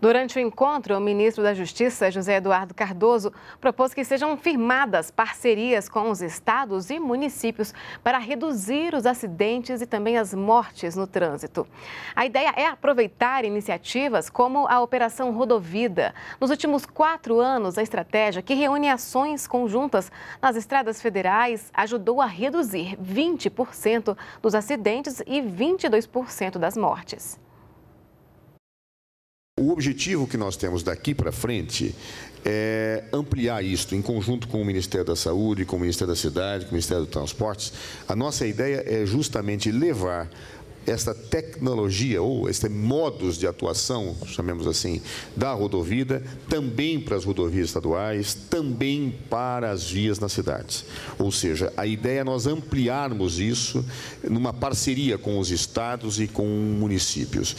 Durante o encontro, o ministro da Justiça, José Eduardo Cardoso, propôs que sejam firmadas parcerias com os estados e municípios para reduzir os acidentes e também as mortes no trânsito. A ideia é aproveitar iniciativas como a Operação Rodovida. Nos últimos quatro anos, a estratégia, que reúne ações conjuntas nas estradas federais, ajudou a reduzir 20% dos acidentes e 22% das mortes. O objetivo que nós temos daqui para frente é ampliar isto em conjunto com o Ministério da Saúde, com o Ministério da Cidade, com o Ministério dos Transportes. A nossa ideia é justamente levar esta tecnologia ou esses modos de atuação, chamemos assim, da rodovia, também para as rodovias estaduais, também para as vias nas cidades. Ou seja, a ideia é nós ampliarmos isso numa parceria com os estados e com municípios.